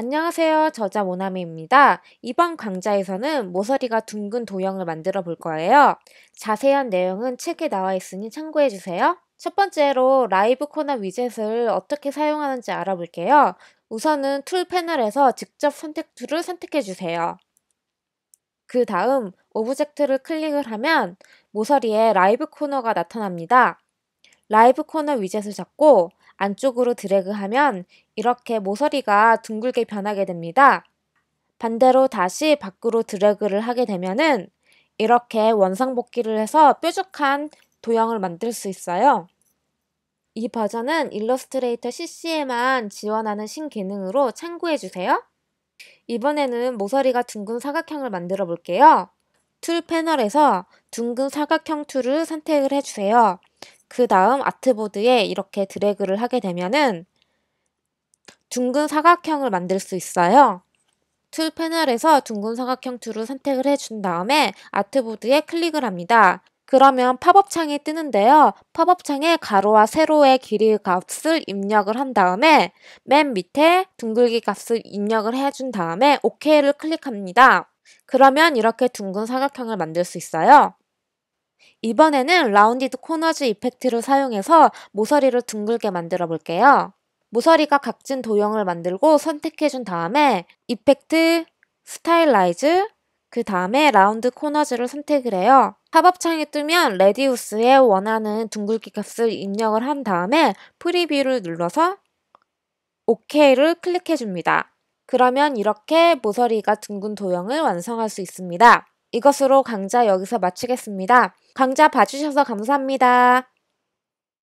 안녕하세요. 저자 모나미입니다. 이번 강좌에서는 모서리가 둥근 도형을 만들어 볼 거예요. 자세한 내용은 책에 나와 있으니 참고해 주세요. 첫 번째로 라이브 코너 위젯을 어떻게 사용하는지 알아볼게요. 우선은 툴 패널에서 직접 선택 툴을 선택해 주세요. 그 다음 오브젝트를 클릭을 하면 모서리에 라이브 코너가 나타납니다. 라이브 코너 위젯을 잡고 안쪽으로 드래그하면 이렇게 모서리가 둥글게 변하게 됩니다. 반대로 다시 밖으로 드래그를 하게 되면은 이렇게 원상복귀를 해서 뾰족한 도형을 만들 수 있어요. 이 버전은 일러스트레이터 CC에만 지원하는 신기능으로 참고해주세요. 이번에는 모서리가 둥근 사각형을 만들어 볼게요. 툴 패널에서 둥근 사각형 툴을 선택을 해주세요. 그 다음 아트보드에 이렇게 드래그를 하게 되면은 둥근 사각형을 만들 수 있어요. 툴 패널에서 둥근 사각형 툴을 선택을 해 준 다음에 아트보드에 클릭을 합니다. 그러면 팝업 창이 뜨는데요. 팝업 창에 가로와 세로의 길이 값을 입력을 한 다음에 맨 밑에 둥글기 값을 입력을 해 준 다음에 OK를 클릭합니다. 그러면 이렇게 둥근 사각형을 만들 수 있어요. 이번에는 라운디드 코너즈 이펙트를 사용해서 모서리를 둥글게 만들어 볼게요. 모서리가 각진 도형을 만들고 선택해준 다음에 이펙트, 스타일라이즈, 그 다음에 라운드 코너즈를 선택을 해요. 팝업창이 뜨면 레디우스에 원하는 둥글기 값을 입력을 한 다음에 프리뷰를 눌러서 OK를 클릭해줍니다. 그러면 이렇게 모서리가 둥근 도형을 완성할 수 있습니다. 이것으로 강좌 여기서 마치겠습니다. 강좌 봐주셔서 감사합니다.